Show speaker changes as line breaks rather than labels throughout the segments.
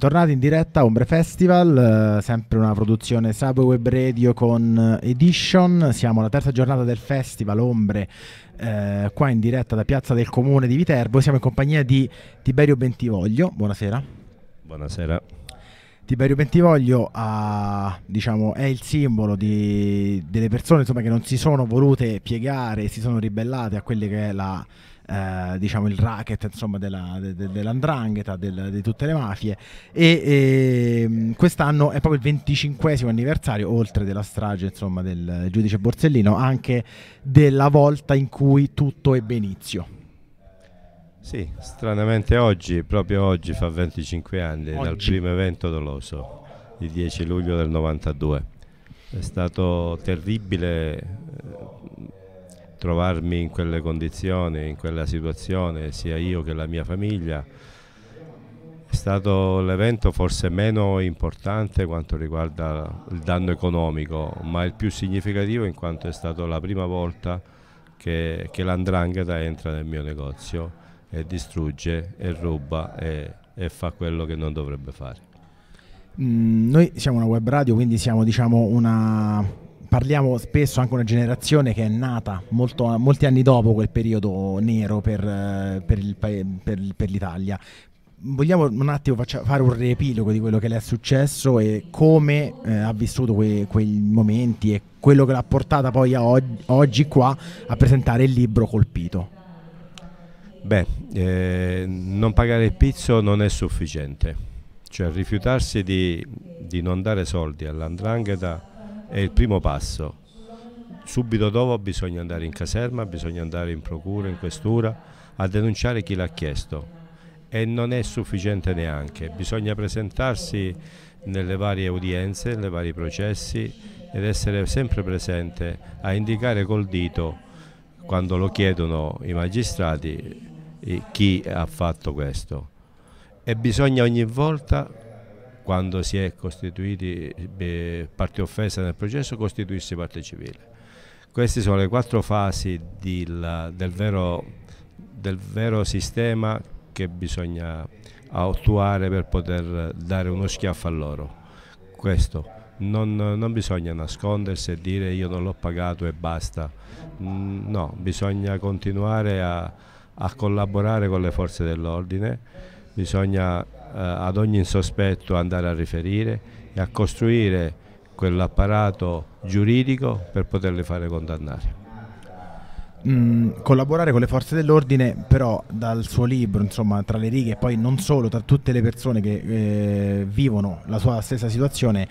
Bentornati in diretta a Ombre Festival, eh, sempre una produzione Subway Web Radio con eh, Edition. Siamo alla terza giornata del Festival Ombre, eh, qua in diretta da Piazza del Comune di Viterbo. Siamo in compagnia di Tiberio Bentivoglio. Buonasera. Buonasera. Tiberio Bentivoglio ha, diciamo, è il simbolo di, delle persone insomma, che non si sono volute piegare, si sono ribellate a quelli che è la, eh, diciamo, il racket insomma, della, de, de, dell'andrangheta, del, di tutte le mafie. E, e, ehm, quest'anno è proprio il 25 anniversario, oltre della strage insomma, del giudice Borsellino, anche della volta in cui tutto ebbe inizio.
Sì, stranamente oggi, proprio oggi fa 25 anni oggi. dal primo evento doloso, il 10 luglio del 92. È stato terribile eh, trovarmi in quelle condizioni, in quella situazione, sia io che la mia famiglia. È stato l'evento forse meno importante quanto riguarda il danno economico, ma il più significativo in quanto è stata la prima volta che, che l'andrangheta entra nel mio negozio e distrugge e ruba e, e fa quello che non dovrebbe fare.
Mm, noi siamo una web radio, quindi siamo diciamo una parliamo spesso anche di una generazione che è nata molto, molti anni dopo quel periodo nero per, eh, per, il, per, per l'Italia. Vogliamo un attimo faccia, fare un riepilogo di quello che le è successo e come eh, ha vissuto que, quei momenti e quello che l'ha portata poi a oggi, oggi qua a presentare il libro Colpito.
Beh, eh, non pagare il pizzo non è sufficiente, cioè rifiutarsi di, di non dare soldi all'andrangheta è il primo passo. Subito dopo bisogna andare in caserma, bisogna andare in procura, in questura, a denunciare chi l'ha chiesto e non è sufficiente neanche, bisogna presentarsi nelle varie udienze, nei vari processi ed essere sempre presente a indicare col dito quando lo chiedono i magistrati eh, chi ha fatto questo. E bisogna ogni volta, quando si è costituiti eh, parte offesa nel processo, costituirsi parte civile. Queste sono le quattro fasi la, del, vero, del vero sistema che bisogna attuare per poter dare uno schiaffo a loro. Questo non, non, bisogna nascondersi e dire io non l'ho pagato e basta. Mm, no, bisogna continuare a, a, collaborare con le forze dell'ordine, bisogna eh, ad ogni sospetto andare a riferire e a costruire quell'apparato giuridico per poterle fare condannare.
Mm, collaborare con le forze dell'ordine, però dal suo libro, insomma, tra le righe e poi non solo, tra tutte le persone che eh, vivono la sua stessa situazione,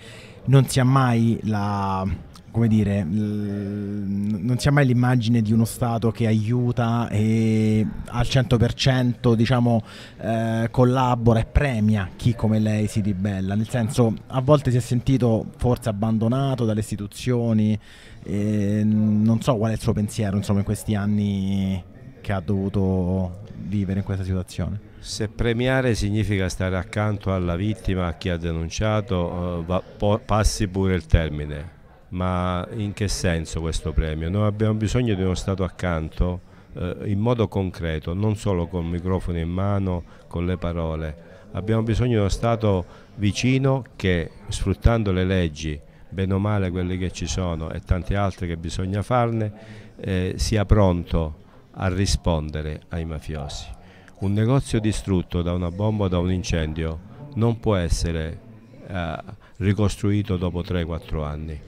non si ha mai la, come dire, non si ha mai l'immagine di uno Stato che aiuta e al 100% diciamo, eh, collabora e premia chi come lei si ribella, nel senso a volte si è sentito forse abbandonato dalle istituzioni, eh, non so qual è il suo pensiero insomma, in questi anni che ha dovuto vivere in questa situazione.
Se premiare significa stare accanto alla vittima, a chi ha denunciato, eh, va, passi pure il termine, ma in che senso questo premio? Noi abbiamo bisogno di uno Stato accanto eh, in modo concreto, non solo con il microfono in mano, con le parole. Abbiamo bisogno di uno Stato vicino che, sfruttando le leggi, bene o male quelle che ci sono e tante altre che bisogna farne, eh, sia pronto a rispondere ai mafiosi. Un negozio distrutto da una bomba o da un incendio non può essere eh, ricostruito dopo 3-4 anni.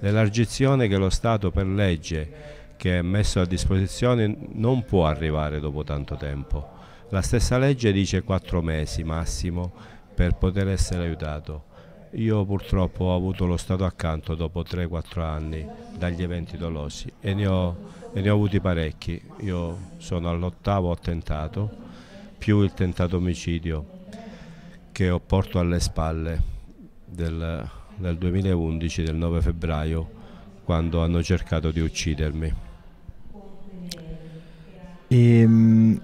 L'elargizione che lo Stato per legge che è messo a disposizione non può arrivare dopo tanto tempo. La stessa legge dice 4 mesi massimo per poter essere aiutato. Io purtroppo ho avuto lo stato accanto dopo 3-4 anni dagli eventi dolosi e ne, ho, e ne ho avuti parecchi. Io sono all'ottavo attentato più il tentato omicidio che ho porto alle spalle del, del 2011, del 9 febbraio, quando hanno cercato di uccidermi.
E, ehm,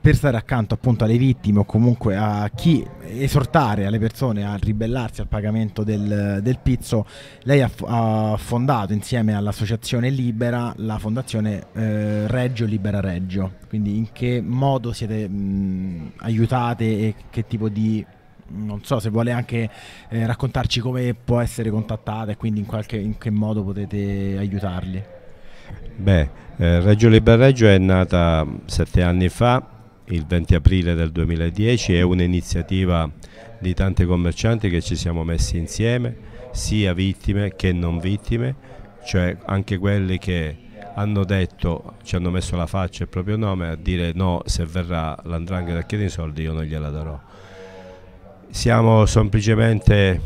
per stare accanto appunto alle vittime o comunque a chi esortare alle persone a ribellarsi al pagamento del, del pizzo, lei ha, ha, fondato insieme all'associazione Libera la fondazione eh, Reggio Libera Reggio. Quindi in che modo siete mh, aiutate e che tipo di non so se vuole anche eh, raccontarci come può essere contattata e quindi in, qualche, in che modo potete aiutarli.
Beh, eh, Reggio Libereggio è nata sette anni fa il 20 aprile del 2010 è un'iniziativa di tanti commercianti che ci siamo messi insieme, sia vittime che non vittime, cioè anche quelli che hanno detto, ci hanno messo la faccia e il proprio nome a dire no, se verrà l'andrangheta a chiedere i soldi io non gliela darò. Siamo semplicemente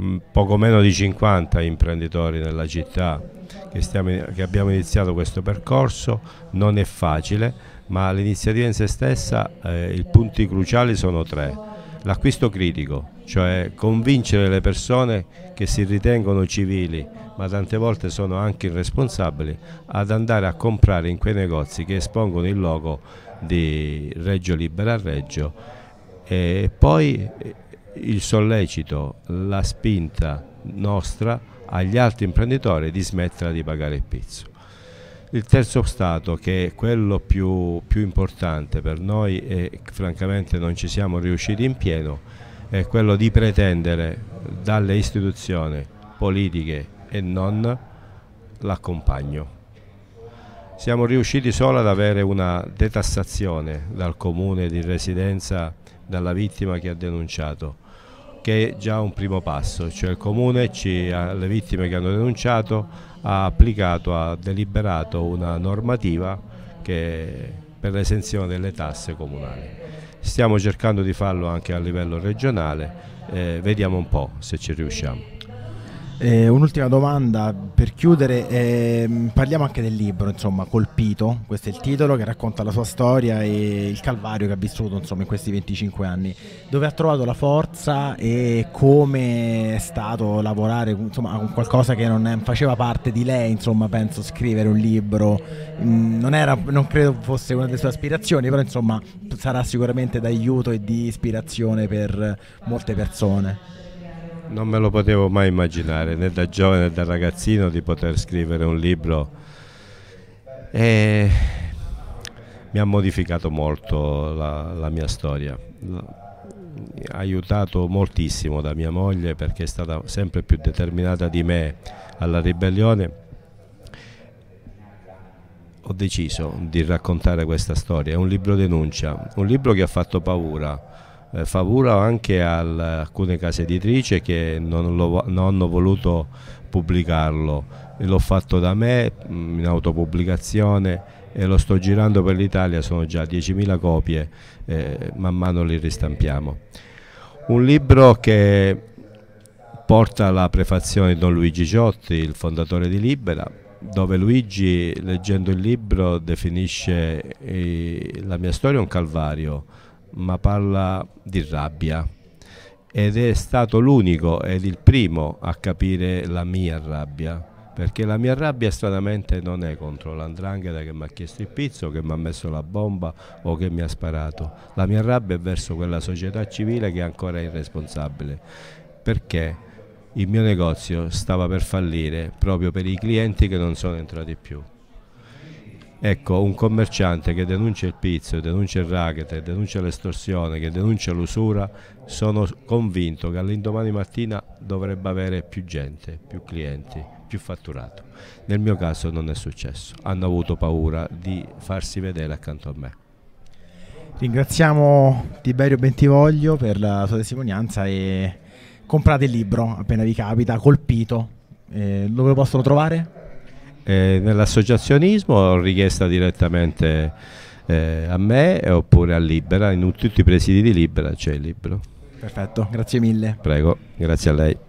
mm, poco meno di 50 imprenditori nella città che, stiamo, che abbiamo iniziato questo percorso, non è facile, ma l'iniziativa in se stessa eh, i punti cruciali sono tre. L'acquisto critico, cioè convincere le persone che si ritengono civili, ma tante volte sono anche irresponsabili, ad andare a comprare in quei negozi che espongono il logo di Reggio Libera a Reggio. E poi eh, il sollecito, la spinta nostra agli altri imprenditori di smetterla di pagare il pizzo. Il terzo stato, che è quello più, più importante per noi e francamente non ci siamo riusciti in pieno, è quello di pretendere dalle istituzioni politiche e non l'accompagno. Siamo riusciti solo ad avere una detassazione dal comune di residenza dalla vittima che ha denunciato, che è già un primo passo, cioè il Comune ci, alle vittime che hanno denunciato ha applicato, ha deliberato una normativa che, per l'esenzione delle tasse comunali. Stiamo cercando di farlo anche a livello regionale, eh, vediamo un po' se ci riusciamo.
Eh, un'ultima domanda per chiudere, eh, parliamo anche del libro, insomma, Colpito, questo è il titolo che racconta la sua storia e il calvario che ha vissuto insomma, in questi 25 anni, dove ha trovato la forza e come è stato lavorare insomma, con qualcosa che non faceva parte di lei, insomma, penso scrivere un libro, mh, mm, non, era, non credo fosse una delle sue aspirazioni, però insomma sarà sicuramente d'aiuto e di ispirazione per molte persone.
Non me lo potevo mai immaginare, né da giovane né da ragazzino, di poter scrivere un libro. E mi ha modificato molto la, la mia storia. Ha aiutato moltissimo da mia moglie perché è stata sempre più determinata di me alla ribellione ho deciso di raccontare questa storia, è un libro denuncia, un libro che ha fatto paura, eh, fa anche a alcune case editrici che non, lo, non hanno voluto pubblicarlo. L'ho fatto da me mm, in autopubblicazione e lo sto girando per l'Italia, sono già 10.000 copie, eh, man mano li ristampiamo. Un libro che porta la prefazione di Don Luigi Ciotti, il fondatore di Libera, dove Luigi, leggendo il libro, definisce eh, la mia storia un calvario, ma parla di rabbia. Ed è stato l'unico ed il primo a capire la mia rabbia perché la mia rabbia stranamente non è contro l'andrangheta che mi ha chiesto il pizzo, che mi ha messo la bomba o che mi ha sparato. La mia rabbia è verso quella società civile che è ancora irresponsabile. Perché il mio negozio stava per fallire proprio per i clienti che non sono entrati più. Ecco, un commerciante che denuncia il pizzo, denuncia il racket, denuncia l'estorsione, che denuncia l'usura, sono convinto che all'indomani mattina dovrebbe avere più gente, più clienti, più fatturato. Nel mio caso non è successo, hanno avuto paura di farsi vedere accanto a me.
Ringraziamo Tiberio Bentivoglio per la sua testimonianza e comprate il libro appena vi capita, colpito. Eh, dove lo possono trovare?
Eh, nell'associazionismo ho richiesta direttamente eh, a me oppure a Libera, in tutti i presidi di Libera c'è il libro. Perfetto, grazie mille. Prego, grazie a lei.